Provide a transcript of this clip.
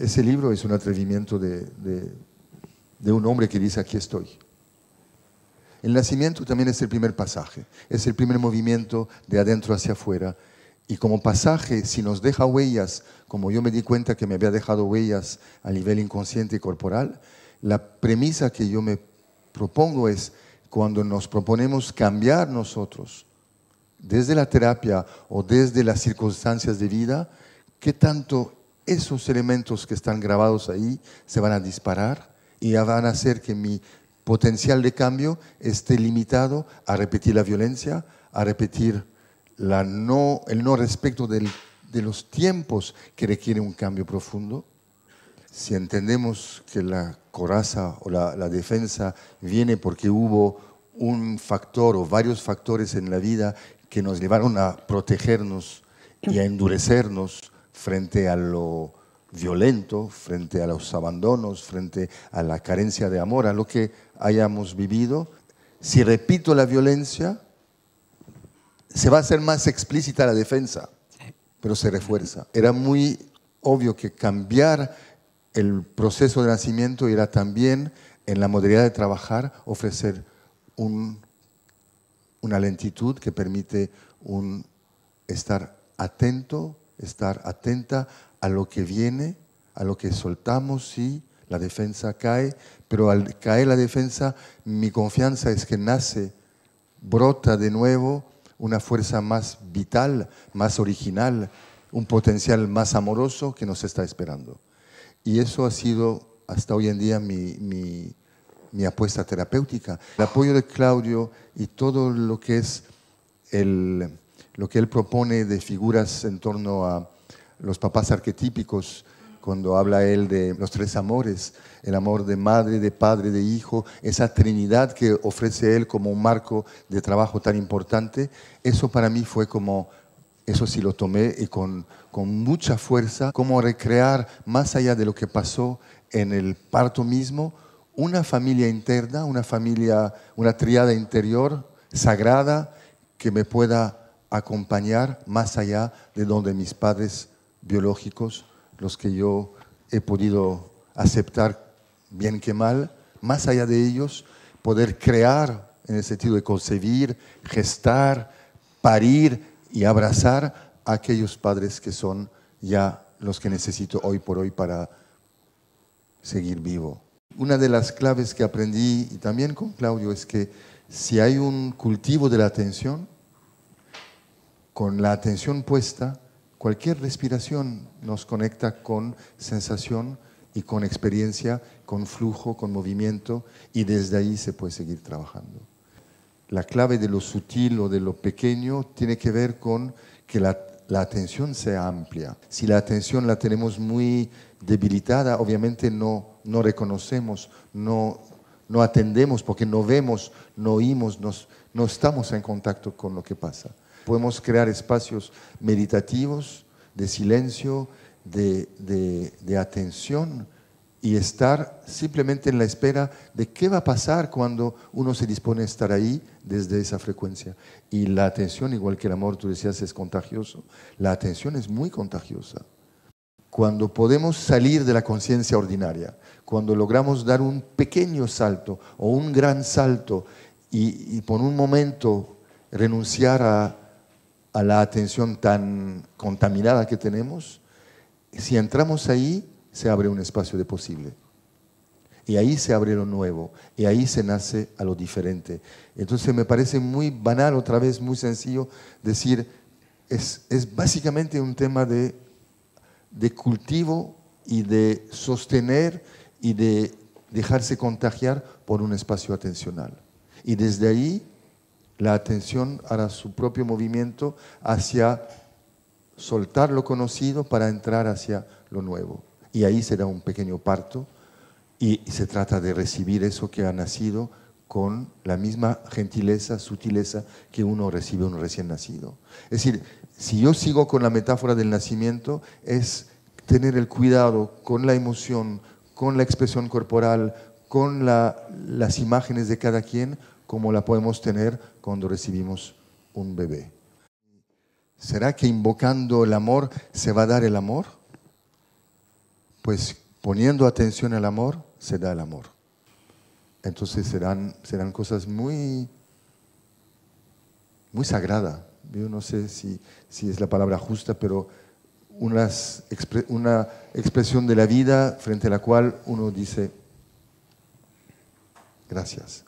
ese libro es un atrevimiento de, un hombre que dice, aquí estoy. El nacimiento también es el primer pasaje, es el primer movimiento de adentro hacia afuera. Y como pasaje, si nos deja huellas, como yo me di cuenta que me había dejado huellas a nivel inconsciente y corporal, la premisa que yo me propongo es cuando nos proponemos cambiar nosotros, desde la terapia o desde las circunstancias de vida, qué tanto esos elementos que están grabados ahí se van a disparar y van a hacer que mi potencial de cambio esté limitado a repetir la violencia, a repetir el no respecto de los tiempos que requiere un cambio profundo. Si entendemos que la coraza o la defensa viene porque hubo un factor o varios factores en la vida que nos llevaron a protegernos y a endurecernos frente a lo violento, frente a los abandonos, frente a la carencia de amor, a lo que hayamos vivido. Si repito la violencia, se va a hacer más explícita la defensa, pero se refuerza. Era muy obvio que cambiar el proceso de nacimiento era también en la modalidad de trabajar ofrecer una lentitud que permite un estar atento estar atenta a lo que viene, a lo que soltamos, sí, la defensa cae, pero al caer la defensa, mi confianza es que nace, brota de nuevo una fuerza más vital, más original, un potencial más amoroso que nos está esperando. Y eso ha sido hasta hoy en día mi, mi, mi apuesta terapéutica. El apoyo de Claudio y todo lo que es el, lo que él propone de figuras en torno a los papás arquetípicos, cuando habla él de los tres amores, el amor de madre, de padre, de hijo, esa trinidad que ofrece él como un marco de trabajo tan importante, eso para mí fue como, eso sí lo tomé y con, con mucha fuerza, como recrear, más allá de lo que pasó en el parto mismo, una familia interna, una familia, una triada interior sagrada que me pueda acompañar más allá de donde mis padres biológicos, los que yo he podido aceptar bien que mal, más allá de ellos, poder crear en el sentido de concebir, gestar, parir y abrazar a aquellos padres que son ya los que necesito hoy por hoy para seguir vivo. Una de las claves que aprendí, y también con Claudio, es que si hay un cultivo de la atención, con la atención puesta, cualquier respiración nos conecta con sensación y con experiencia, con flujo, con movimiento, y desde ahí se puede seguir trabajando. La clave de lo sutil o de lo pequeño tiene que ver con que la, atención sea amplia. Si la atención la tenemos muy debilitada, obviamente no, no reconocemos, no, no atendemos porque no vemos, no oímos, no estamos en contacto con lo que pasa. Podemos crear espacios meditativos, de silencio, de, de, atención y estar simplemente en la espera de qué va a pasar cuando uno se dispone a estar ahí desde esa frecuencia. Y la atención, igual que el amor, tú decías, es contagioso. La atención es muy contagiosa. Cuando podemos salir de la conciencia ordinaria, cuando logramos dar un pequeño salto o un gran salto y por un momento renunciar a, a la atención tan contaminada que tenemos, si entramos ahí, se abre un espacio de posible. Y ahí se abre lo nuevo, y ahí se nace a lo diferente. Entonces me parece muy banal, otra vez muy sencillo, decir, es, básicamente un tema de, de cultivo y de sostener y de dejarse contagiar por un espacio atencional. Y desde ahí la atención hará su propio movimiento hacia soltar lo conocido para entrar hacia lo nuevo. Y ahí será un pequeño parto y se trata de recibir eso que ha nacido con la misma gentileza, sutileza que uno recibe un recién nacido. Es decir, si yo sigo con la metáfora del nacimiento, es tener el cuidado con la emoción, con la expresión corporal, con las imágenes de cada quien, como la podemos tener cuando recibimos un bebé. ¿Será que invocando el amor se va a dar el amor? Pues poniendo atención al amor se da el amor. Entonces serán, serán cosas muy, muy sagradas. Yo no sé si, si es la palabra justa, pero una expresión de la vida frente a la cual uno dice, gracias.